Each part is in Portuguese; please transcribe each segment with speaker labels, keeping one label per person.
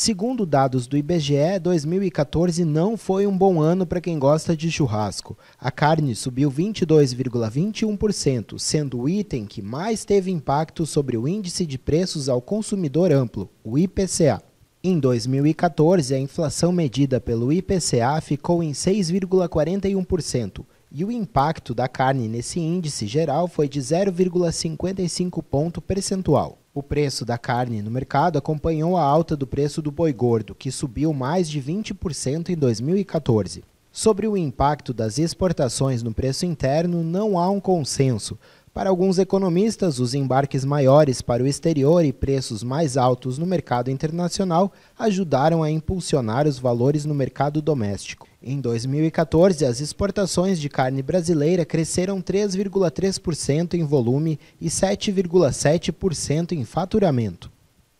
Speaker 1: Segundo dados do IBGE, 2014 não foi um bom ano para quem gosta de churrasco. A carne subiu 22,21%, sendo o item que mais teve impacto sobre o Índice de Preços ao Consumidor Amplo, o IPCA. Em 2014, a inflação medida pelo IPCA ficou em 6,41%, e o impacto da carne nesse índice geral foi de 0,55 ponto percentual. O preço da carne no mercado acompanhou a alta do preço do boi gordo, que subiu mais de 20% em 2014. Sobre o impacto das exportações no preço interno, não há um consenso. Para alguns economistas, os embarques maiores para o exterior e preços mais altos no mercado internacional ajudaram a impulsionar os valores no mercado doméstico. Em 2014, as exportações de carne brasileira cresceram 3,3% em volume e 7,7% em faturamento.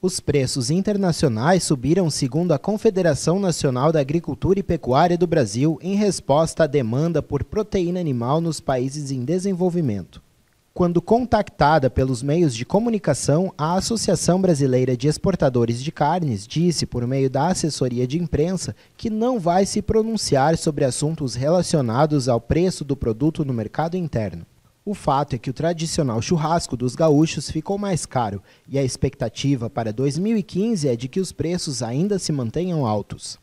Speaker 1: Os preços internacionais subiram segundo a Confederação Nacional da Agricultura e Pecuária do Brasil em resposta à demanda por proteína animal nos países em desenvolvimento quando contactada pelos meios de comunicação, a Associação Brasileira de Exportadores de Carnes disse, por meio da assessoria de imprensa, que não vai se pronunciar sobre assuntos relacionados ao preço do produto no mercado interno. O fato é que o tradicional churrasco dos gaúchos ficou mais caro e a expectativa para 2015 é de que os preços ainda se mantenham altos.